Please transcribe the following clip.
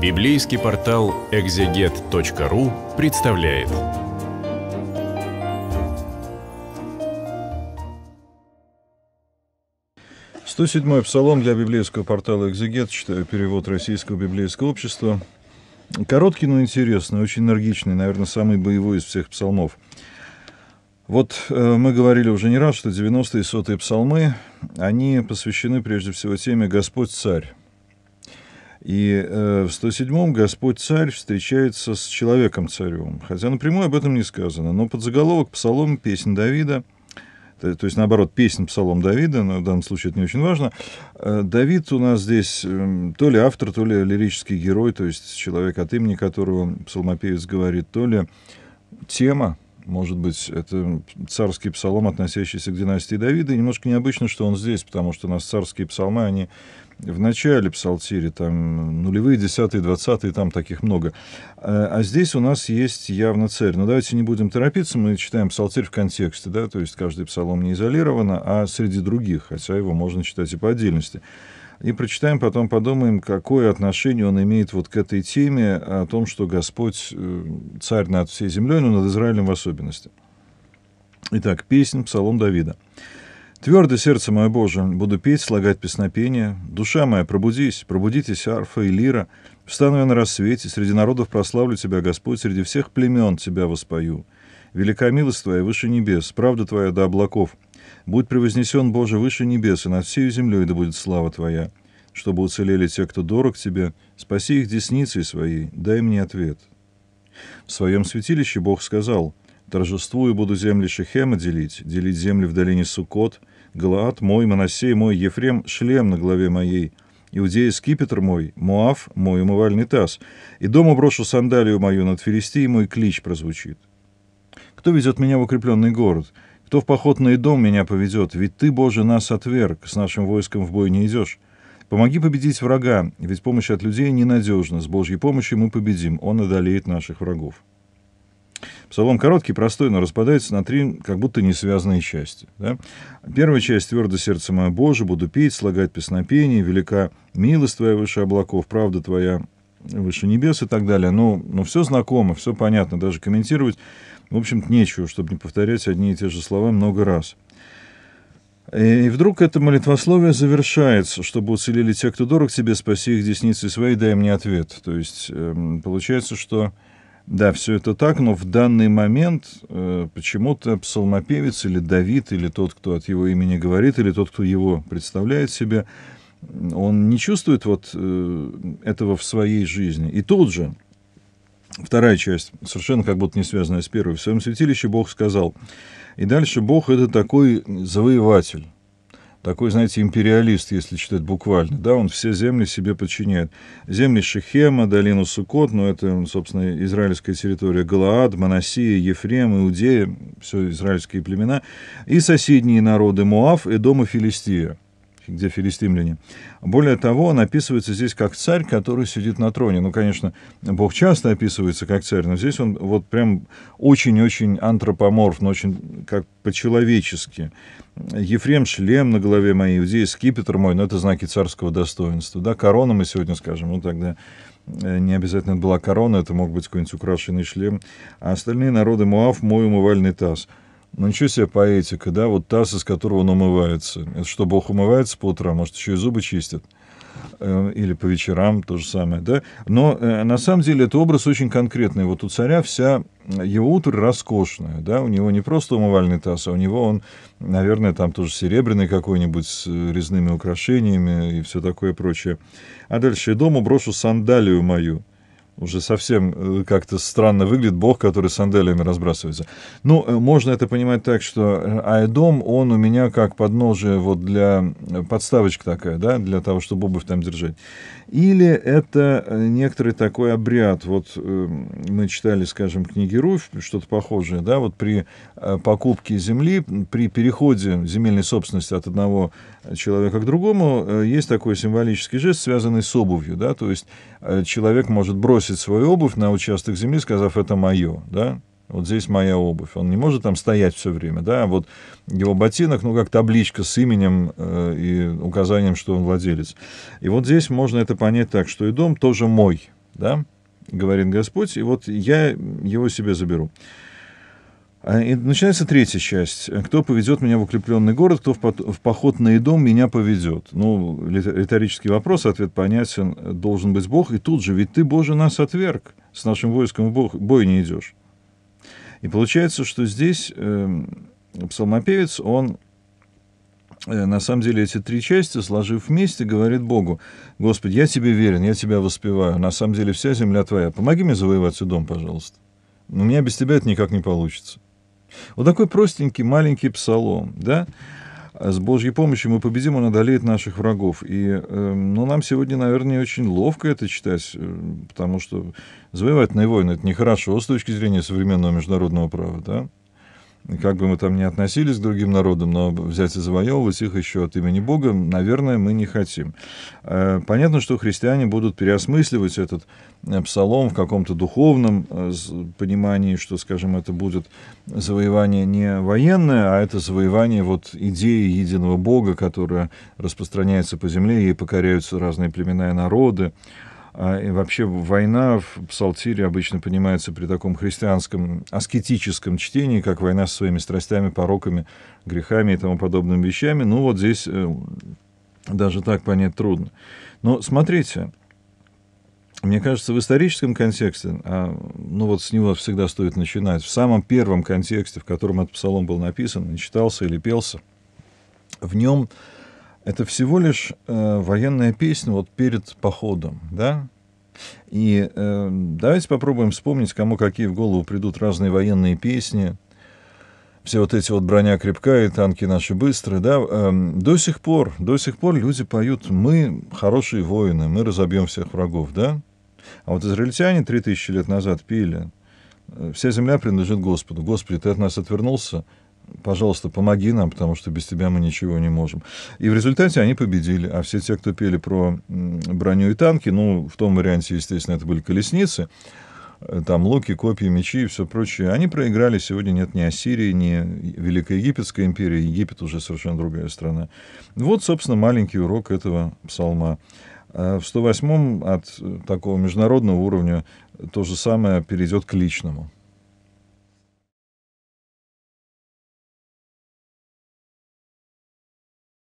Библейский портал экзегет.ру представляет. Сто седьмой псалом для библейского портала «Экзегет», читаю перевод Российского библейского общества. Короткий, но интересный, очень энергичный, наверное, самый боевой из всех псалмов. Вот э, мы говорили уже не раз, что 90-е и 100-е псалмы, они посвящены прежде всего теме «Господь царь». И э, в 107-м Господь Царь встречается с человеком-царем. Хотя напрямую об этом не сказано. Но под заголовок псалом песен Давида, то, то есть, наоборот, песен псалом Давида, но в данном случае это не очень важно. Э, Давид у нас здесь э, то ли автор, то ли лирический герой, то есть человек, от имени которого псалмопевец говорит, то ли тема, может быть, это царский псалом, относящийся к династии Давида. И немножко необычно, что он здесь, потому что у нас царские псалмы, они в начале псалтири, там нулевые, десятые, двадцатые, там таких много. А, а здесь у нас есть явно цель. Но ну, давайте не будем торопиться, мы читаем псалтирь в контексте, да, то есть каждый псалом не изолировано, а среди других, хотя его можно читать и по отдельности. И прочитаем, потом подумаем, какое отношение он имеет вот к этой теме о том, что Господь э, царь над всей землей, но над Израилем в особенности. Итак, песнь «Псалом Давида». Твердо сердце мое Боже, буду петь, слагать песнопения. Душа моя, пробудись, пробудитесь, арфа и лира. Встану я на рассвете, среди народов прославлю Тебя, Господь, среди всех племен Тебя воспою. Велика милость Твоя выше небес, правда Твоя до облаков. Будь превознесен, Боже, выше небес, и над всею землей да будет слава Твоя. Чтобы уцелели те, кто дорог Тебе, спаси их десницей своей, дай мне ответ. В своем святилище Бог сказал, «Торжествую буду земли Шехема делить, делить земли в долине Сукот. Галаат мой, Моносей мой, Ефрем — шлем на голове моей, Иудея — скипетр мой, Муав — мой умывальный таз, и дома брошу сандалию мою над Филистией, мой клич прозвучит. Кто везет меня в укрепленный город? Кто в походный дом меня поведет? Ведь ты, Боже, нас отверг, с нашим войском в бой не идешь. Помоги победить врага, ведь помощь от людей ненадежна. С Божьей помощью мы победим, он одолеет наших врагов. Псалом короткий, простой, но распадается на три как будто не связанные части. Да? Первая часть «Твердо сердце мое Боже, буду петь, слагать песнопение, велика милость Твоя выше облаков, правда Твоя выше небес» и так далее. Ну, ну все знакомо, все понятно, даже комментировать, в общем-то, нечего, чтобы не повторять одни и те же слова много раз. И вдруг это молитвословие завершается, чтобы уцелели те, кто дорог тебе, спаси их десницей своей, дай мне ответ. То есть эм, получается, что да, все это так, но в данный момент э, почему-то псалмопевец или Давид, или тот, кто от его имени говорит, или тот, кто его представляет себе, он не чувствует вот э, этого в своей жизни. И тут же, вторая часть, совершенно как будто не связанная с первой, в своем святилище Бог сказал, и дальше Бог это такой завоеватель, такой, знаете, империалист, если читать буквально, да, он все земли себе подчиняет. Земли Шехема, долину Сукот, ну, это, собственно, израильская территория, Галаад, Моносия, Ефрем, Иудея, все израильские племена, и соседние народы Муав, Эдом и Филистия где филистимляне. Более того, он описывается здесь как царь, который сидит на троне. Ну, конечно, Бог часто описывается как царь, но здесь он вот прям очень-очень антропоморфно, очень как по-человечески. Ефрем шлем на голове моей, Иудея скипетр мой, но это знаки царского достоинства. Да, корона мы сегодня скажем, ну тогда э, не обязательно это была корона, это мог быть какой-нибудь украшенный шлем, а остальные народы Муав мой умывальный таз. Ну, ничего себе поэтика, да, вот таз, из которого он умывается. Это что, Бог умывается по утрам, может, еще и зубы чистит? Э, или по вечерам, то же самое, да? Но э, на самом деле это образ очень конкретный. Вот у царя вся э, его утро роскошное, да, у него не просто умывальный таз, а у него он, наверное, там тоже серебряный какой-нибудь с резными украшениями и все такое прочее. А дальше «Дому брошу сандалию мою, уже совсем э, как-то странно выглядит бог, который с санделями разбрасывается. Ну, э, можно это понимать так, что э, айдом, он у меня как подножие вот для подставочка такая, да, для того, чтобы обувь там держать. Или это некоторый такой обряд. Вот эм, мы читали, скажем, книги Руфь, что-то похожее, да, вот при покупке земли, при переходе земельной собственности от одного человека к другому, есть такой символический жест, связанный с обувью, да, то есть человек может бросить вешать свою обувь на участок земли, сказав «это мое», да, вот здесь моя обувь. Он не может там стоять все время, да, а вот его ботинок, ну, как табличка с именем э, и указанием, что он владелец. И вот здесь можно это понять так, что и дом тоже мой, да, говорит Господь, и вот я его себе заберу. А, и начинается третья часть. Кто поведет меня в укрепленный город, кто в поход на Идом меня поведет? Ну, риторический вопрос, ответ понятен, должен быть Бог. И тут же, ведь ты, Боже, нас отверг, с нашим войском в бой, не идешь. И получается, что здесь э, псалмопевец, он э, на самом деле эти три части, сложив вместе, говорит Богу, «Господи, я тебе верен, я тебя воспеваю, на самом деле вся земля твоя, помоги мне завоевать Идом, пожалуйста». У меня без тебя это никак не получится. Вот такой простенький маленький псалом, да? С Божьей помощью мы победим, он одолеет наших врагов. И, э, ну, нам сегодня, наверное, не очень ловко это читать, э, потому что завоевательные войны — это нехорошо с точки зрения современного международного права, да? как бы мы там ни относились к другим народам, но взять и завоевывать их еще от имени Бога, наверное, мы не хотим. Э, понятно, что христиане будут переосмысливать этот э, псалом в каком-то духовном э, понимании, что, скажем, это будет завоевание не военное, а это завоевание вот идеи единого Бога, которая распространяется по земле, и покоряются разные племена и народы. А, и вообще война в псалтире обычно понимается при таком христианском аскетическом чтении, как война со своими страстями, пороками, грехами и тому подобными вещами. Ну вот здесь э, даже так понять трудно. Но смотрите, мне кажется, в историческом контексте, а, ну вот с него всегда стоит начинать, в самом первом контексте, в котором этот псалом был написан, читался или пелся, в нем это всего лишь э, военная песня вот перед походом, да? И э, давайте попробуем вспомнить, кому какие в голову придут разные военные песни. Все вот эти вот броня крепкая, танки наши быстрые, да? Э, до сих пор, до сих пор люди поют «Мы хорошие воины, мы разобьем всех врагов», да? А вот израильтяне 3000 лет назад пели «Вся земля принадлежит Господу». «Господи, ты от нас отвернулся, пожалуйста, помоги нам, потому что без тебя мы ничего не можем. И в результате они победили. А все те, кто пели про броню и танки, ну, в том варианте, естественно, это были колесницы, э, там луки, копья, мечи и все прочее, они проиграли. Сегодня нет ни Ассирии, ни Великой Египетской империи. Египет уже совершенно другая страна. Вот, собственно, маленький урок этого псалма. А в 108-м от э, такого международного уровня то же самое перейдет к личному.